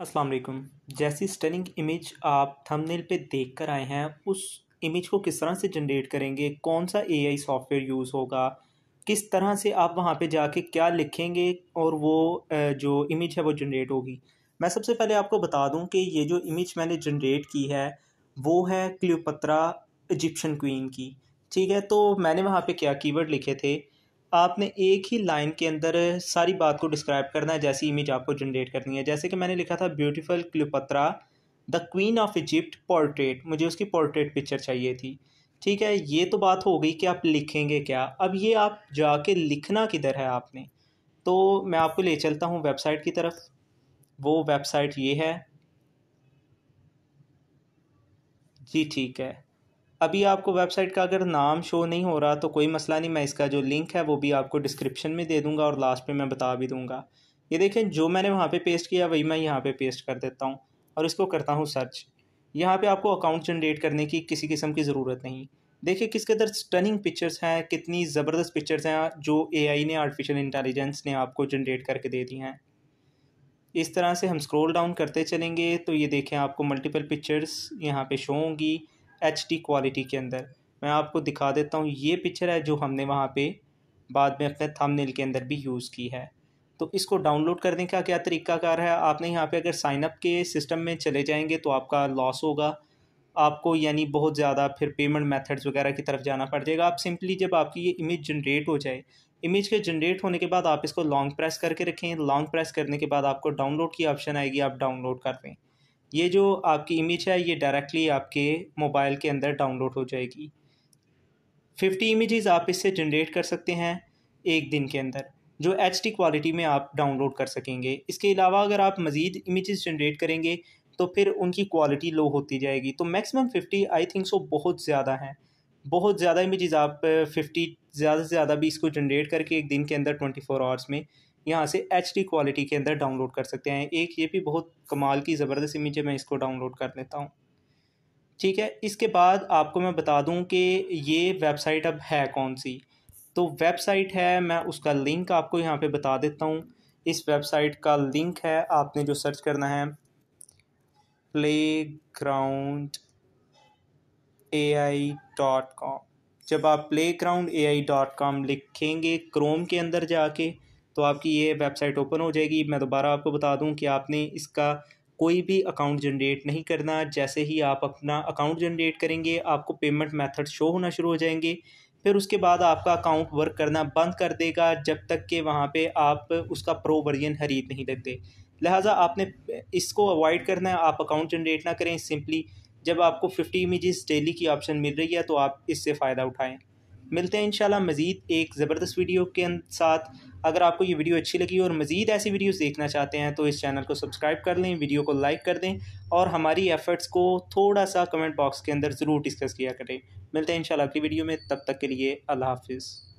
अस्सलाम वालेकुम जैसी स्टनिंग इमेज आप थंबनेल पे देख कर आए हैं उस इमेज को किस तरह से जनरेट करेंगे कौन सा एआई सॉफ्टवेयर यूज़ होगा किस तरह से आप वहाँ पे जाके क्या लिखेंगे और वो जो इमेज है वो जनरेट होगी मैं सबसे पहले आपको बता दूँ कि ये जो इमेज मैंने जनरेट की है वो है क्लियोपत्रा इजिप्शन क्वीन की ठीक है तो मैंने वहाँ पर क्या कीवर्ड लिखे थे आपने एक ही लाइन के अंदर सारी बात को डिस्क्राइब करना है जैसी इमेज आपको जनरेट करनी है जैसे कि मैंने लिखा था beautiful Cleopatra the queen of Egypt portrait मुझे उसकी पोर्ट्रेट पिक्चर चाहिए थी ठीक है ये तो बात हो गई कि आप लिखेंगे क्या अब ये आप जाके लिखना किधर है आपने तो मैं आपको ले चलता हूँ वेबसाइट की तरफ वो वेबसाइट ये है जी ठीक है अभी आपको वेबसाइट का अगर नाम शो नहीं हो रहा तो कोई मसला नहीं मैं इसका जो लिंक है वो भी आपको डिस्क्रिप्शन में दे दूंगा और लास्ट में मैं बता भी दूंगा ये देखें जो मैंने वहाँ पे पेस्ट किया वही मैं यहाँ पे पेस्ट कर देता हूँ और इसको करता हूँ सर्च यहाँ पे आपको अकाउंट जनरेट करने की किसी किस्म की ज़रूरत नहीं देखिए किसके अंदर स्टनिंग पिक्चर्स हैं कितनी ज़बरदस्त पिक्चर्स हैं जो एआई ने आर्टिफिशियल इंटेलिजेंस ने आपको जनरेट करके दे दी हैं इस तरह से हम स्क्रॉल डाउन करते चलेंगे तो ये देखें आपको मल्टीपल पिक्चर्स यहाँ पे शो होंगी एच डी क्वालिटी के अंदर मैं आपको दिखा देता हूँ ये पिक्चर है जो हमने वहाँ पर बाद में अपने थंबनेल के अंदर भी यूज़ की है तो इसको डाउनलोड करने का क्या तरीकाकार है आपने यहाँ पे अगर साइन अप के सिस्टम में चले जाएंगे तो आपका लॉस होगा आपको यानी बहुत ज़्यादा फिर पेमेंट मेथड्स वगैरह की तरफ जाना पड़ जाएगा आप सिंपली जब आपकी ये इमेज जनरेट हो जाए इमेज के जनरेट होने के बाद आप इसको लॉन्ग प्रेस करके रखें लॉन्ग प्रेस करने के बाद आपको डाउनलोड की ऑप्शन आएगी आप डाउनलोड कर दें ये जो आपकी इमेज है ये डायरेक्टली आपके मोबाइल के अंदर डाउनलोड हो जाएगी फिफ्टी इमेजेस आप इससे जनरेट कर सकते हैं एक दिन के अंदर जो एच क्वालिटी में आप डाउनलोड कर सकेंगे इसके अलावा अगर आप मज़ीद इमेज़ जनरेट करेंगे तो फिर उनकी क्वालिटी लो होती जाएगी तो maximum fifty I think so बहुत ज़्यादा हैं बहुत ज़्यादा इमेज़ आप फ़िफ्टी ज़्यादा से ज़्यादा भी इसको जनरेट करके एक दिन के अंदर ट्वेंटी फोर आवर्स में यहाँ से एच क्वालिटी के अंदर डाउनलोड कर सकते हैं एक ये भी बहुत कमाल की ज़बरदस्त इमेज है मैं इसको डाउनलोड कर लेता हूँ ठीक है इसके बाद आपको मैं बता दूँ कि ये वेबसाइट अब है कौन सी तो वेबसाइट है मैं उसका लिंक आपको यहाँ पे बता देता हूँ इस वेबसाइट का लिंक है आपने जो सर्च करना है playground A I dot com जब आप playground A I dot com लिखेंगे क्रोम के अंदर जाके तो आपकी ये वेबसाइट ओपन हो जाएगी मैं दोबारा आपको बता दूँ कि आपने इसका कोई भी अकाउंट जनरेट नहीं करना जैसे ही आप अपना अकाउंट जनरेट करेंगे आपको पेमेंट मेथड शो होना शुरू हो जाएंगे फिर उसके बाद आपका अकाउंट वर्क करना बंद कर देगा जब तक कि वहाँ पे आप उसका प्रो वर्जन खरीद नहीं लेते लिहाजा आपने इसको अवॉइड करना है आप अकाउंट जनरेट ना करें सिंपली जब आपको फिफ्टी इमेजेस डेली की ऑप्शन मिल रही है तो आप इससे फ़ायदा उठाएँ मिलते हैं इंशाल्लाह मज़ीद एक ज़बरदस्त वीडियो के अं-, साथ अगर आपको ये वीडियो अच्छी लगी और मज़ीद ऐसी वीडियोस देखना चाहते हैं तो इस चैनल को सब्सक्राइब कर लें वीडियो को लाइक कर दें और हमारी एफ़र्ट्स को थोड़ा सा कमेंट बॉक्स के अंदर ज़रूर डिस्कस किया करें मिलते हैं इंशाल्लाह अगली वीडियो में तब तक के लिए अल्लाह हाफिज़